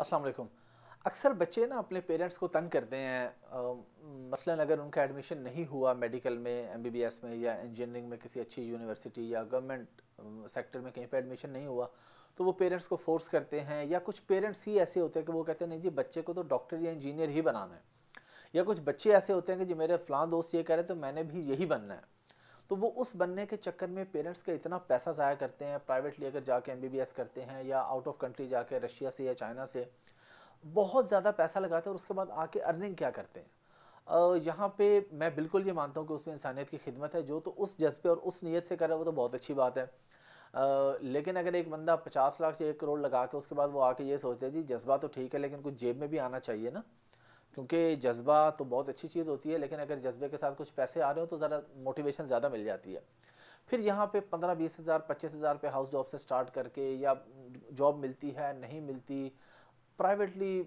अस्सलाम वालेकुम अक्सर बच्चे ना अपने पेरेंट्स को तंग करते हैं मसलन अगर उनका एडमिशन नहीं हुआ मेडिकल में एमबीबीएस में या इंजीनियरिंग में किसी अच्छी यूनिवर्सिटी या गवर्नमेंट सेक्टर में कहीं पर एडमिशन नहीं हुआ तो वो पेरेंट्स को फोर्स करते हैं या कुछ पेरेंट्स ही ऐसे होते हैं कि वो कहते हैं नहीं जी बच्चे को तो डॉक्टर या इंजीनियर ही बनाना है या कुछ बच्चे ऐसे होते हैं कि जी मेरे फ़लाँ दोस्त ये कह रहे तो मैंने भी यही बनना है तो वो उस बनने के चक्कर में पेरेंट्स का इतना पैसा ज़ाया करते हैं प्राइवेटली अगर जाके एम करते हैं या आउट ऑफ कंट्री जाके रशिया से या चाइना से बहुत ज़्यादा पैसा लगाते हैं और उसके बाद आके अर्निंग क्या करते हैं यहाँ पे मैं बिल्कुल ये मानता हूँ कि उसमें इंसानियत की खिदमत है जो तो उस जज्बे और उस नीयत से कर रहा है वो तो बहुत अच्छी बात है आ, लेकिन अगर एक बंदा पचास लाख या एक करोड़ लगा के उसके बाद वो आके ये सोचते हैं जी जज्बा तो ठीक है लेकिन कुछ जेब में भी आना चाहिए ना क्योंकि जज्बा तो बहुत अच्छी चीज़ होती है लेकिन अगर जज्बे के साथ कुछ पैसे आ रहे हो तो ज़रा मोटिवेशन ज़्यादा मिल जाती है फिर यहाँ पे पंद्रह बीस हज़ार पच्चीस हज़ार पे हाउस जॉब से स्टार्ट करके या जॉब मिलती है नहीं मिलती प्राइवेटली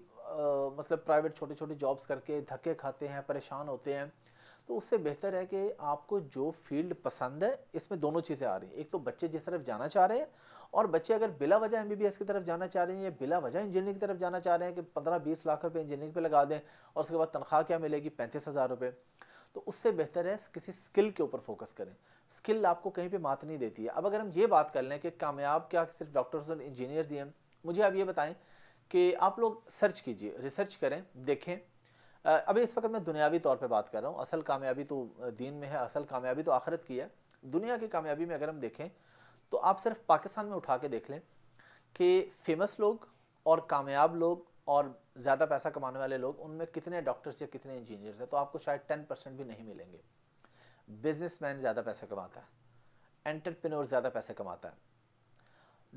मतलब प्राइवेट छोटे छोटे जॉब्स करके धक्के खाते हैं परेशान होते हैं तो उससे बेहतर है कि आपको जो फील्ड पसंद है इसमें दोनों चीज़ें आ रही हैं एक तो बच्चे जिस तरफ जाना चाह रहे हैं और बच्चे अगर बिला वजह एम की तरफ जाना चाह रहे हैं या बिला वजह इंजीनियरिंग की तरफ जाना चाह रहे हैं कि पंद्रह बीस लाख रुपये इंजीनियरिंग पर लगा दें और उसके बाद तनख्वाह क्या मिलेगी पैंतीस हज़ार रुपये तो उससे बेहतर है किसी स्किल के ऊपर फोकस करें स्किल आपको कहीं पे मात नहीं देती है अब अगर हम ये बात कर लें कि कामयाब क्या सिर्फ डॉक्टर्स और इंजीनियर्स ही हैं मुझे आप ये बताएं कि आप लोग सर्च कीजिए रिसर्च करें देखें अभी इस वक्त मैं दुनियावी तौर पे बात कर रहा हूँ असल कामयाबी तो दीन में है असल कामयाबी तो आखिरत की है दुनिया की कामयाबी में अगर हम देखें तो आप सिर्फ पाकिस्तान में उठा के देख लें कि फेमस लोग और कामयाब लोग और ज़्यादा पैसा कमाने वाले लोग उनमें कितने डॉक्टर्स या कितने इंजीनियर्स हैं तो आपको शायद टेन परसेंट भी नहीं मिलेंगे बिजनेसमैन ज़्यादा पैसा कमाता है एंटरप्रेन्योर ज़्यादा पैसे कमाता है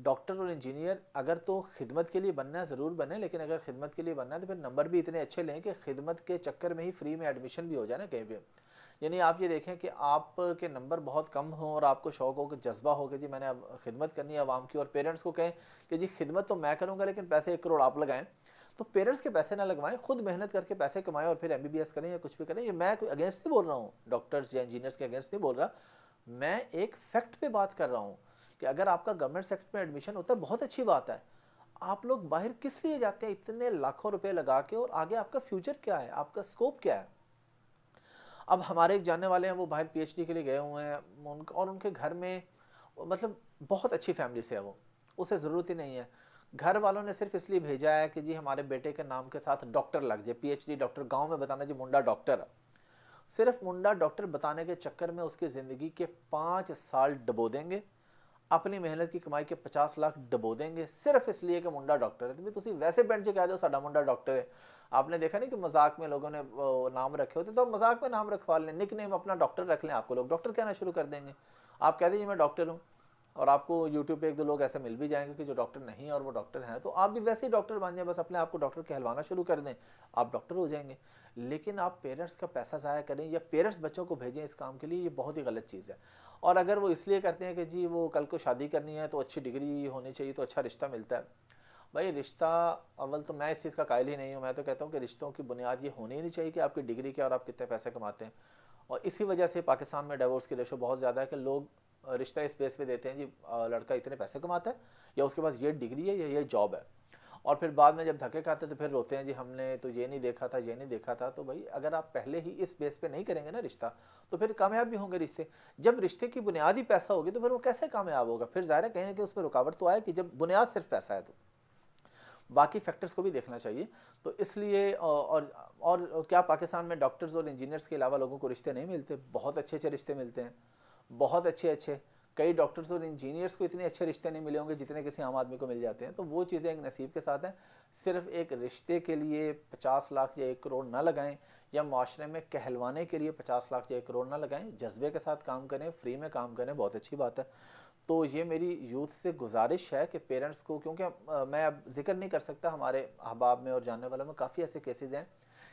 डॉक्टर और इंजीनियर अगर तो खिदमत के लिए बनना ज़रूर बने लेकिन अगर खिदमत के लिए बनना है तो फिर नंबर भी इतने अच्छे लें कि खिदमत के चक्कर में ही फ्री में एडमिशन भी हो जाए ना कहीं पर यानी आप ये देखें कि आप के नंबर बहुत कम हों और आपको शौक हो कि जज्बा हो कि जी मैंने अब खिदमत करनी है आवाम की और पेरेंट्स को कहें कि जी खिदमत तो मैं करूँगा लेकिन पैसे एक करोड़ आप लगाएं तो पेरेंट्स के पैसे ना लगवाएं खुद मेहनत करके पैसे कमाएं और फिर एम करें या कुछ भी करें ये मैं कोई अगेंस्ट नहीं बोल रहा हूँ डॉक्टर्स या इंजीनियर्स के अगेंस्ट नहीं बोल रहा मैं एक फैक्ट पर बात कर रहा हूँ कि अगर आपका गवर्नमेंट सेक्टर में एडमिशन होता है बहुत अच्छी बात है आप लोग बाहर किस लिए जाते हैं इतने लाखों रुपए लगा के और आगे आपका फ्यूचर क्या है आपका स्कोप क्या है अब हमारे एक जानने वाले हैं वो बाहर पीएचडी के लिए गए हुए हैं उनका और उनके घर में मतलब बहुत अच्छी फैमिली से है वो उसे ज़रूरत ही नहीं है घर वालों ने सिर्फ इसलिए भेजा है कि जी हमारे बेटे के नाम के साथ डॉक्टर लग जाए पीएचडी डॉक्टर गांव में बताना जी मुंडा डॉक्टर है सिर्फ मुंडा डॉक्टर बताने के चक्कर में उसकी ज़िंदगी के पाँच साल डबो देंगे अपनी मेहनत की कमाई के पचास लाख डबो देंगे सिर्फ इसलिए कि मुंडा डॉक्टर है तो भी तुम वैसे ਵੈਸੇ ਪਿੰਡ कह दो ਦਿਓ मुंडा डॉक्टर है आपने देखा नहीं कि मजाक में लोगों ने नाम रखे होते तो मजाक में नाम रखवा लें निक नेम अपना डॉक्टर रख लें आपको लोग डॉक्टर कहना शुरू कर देंगे आप कह दीजिए मैं डॉक्टर हूँ और आपको यूट्यूब पे एक दो लोग ऐसे मिल भी जाएंगे कि जो डॉक्टर नहीं और वो डॉक्टर हैं तो आप भी वैसे ही डॉक्टर बन जाए बस अपने आप को डॉक्टर कहलवाना शुरू कर दें आप डॉक्टर हो जाएंगे लेकिन आप पेरेंट्स का पैसा ज़ाया करें या पेरेंट्स बच्चों को भेजें इस काम के लिए ये बहुत ही गलत चीज़ है और अगर वो इसलिए करते हैं कि जी वो कल को शादी करनी है तो अच्छी डिग्री होनी चाहिए तो अच्छा रिश्ता मिलता है भाई रिश्ता अव्वल तो मैं इस चीज़ का कायल ही नहीं हूँ मैं तो कहता हूँ कि रिश्तों की बुनियाद ये होनी ही नहीं चाहिए कि आपकी डिग्री क्या और आप कितने पैसे कमाते हैं और इसी वजह से पाकिस्तान में डाइवोर्स की रेशो बहुत ज़्यादा है कि लोग रिश्ता इस बेस पे देते हैं जी लड़का इतने पैसे कमाता है या उसके पास ये डिग्री है या ये जॉब है और फिर बाद में जब धक्के खाते तो फिर रोते हैं जी हमने तो ये नहीं देखा था ये नहीं देखा था तो भाई अगर आप पहले ही इस बेस पे नहीं करेंगे ना रिश्ता तो फिर कामयाब भी होंगे रिश्ते जब रिश्ते की बुनियाद ही पैसा होगी तो फिर वो कैसे कामयाब होगा फिर ज़ाहिर कहेंगे कि उस पर रुकावट तो आए कि जब बुनियाद सिर्फ पैसा है तो बाकी फैक्टर्स को भी देखना चाहिए तो इसलिए और और क्या पाकिस्तान में डॉक्टर्स और इंजीनियर्स के अलावा लोगों को रिश्ते नहीं मिलते बहुत अच्छे अच्छे रिश्ते मिलते हैं बहुत अच्छे अच्छे कई डॉक्टर्स और इंजीनियर्स को इतने अच्छे रिश्ते नहीं मिले होंगे जितने किसी आम आदमी को मिल जाते हैं तो वो चीज़ें एक नसीब के साथ हैं सिर्फ एक रिश्ते के लिए पचास लाख या एक करोड़ ना लगाएं या माशरे में कहलवाने के लिए पचास लाख या एक करोड़ ना लगाएं जज्बे के साथ काम करें फ्री में काम करें बहुत अच्छी बात है तो ये मेरी यूथ से गुजारिश है कि पेरेंट्स को क्योंकि मैं अब जिक्र नहीं कर सकता हमारे अहबाब में और जानने वालों में काफ़ी ऐसे केसेज हैं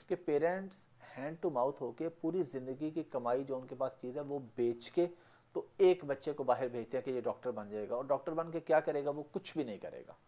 कि पेरेंट्स हैंड टू माउथ होके पूरी ज़िंदगी की कमाई जो उनके पास चीज़ है वो बेच के तो एक बच्चे को बाहर भेजते हैं कि ये डॉक्टर बन जाएगा और डॉक्टर बन के क्या करेगा वो कुछ भी नहीं करेगा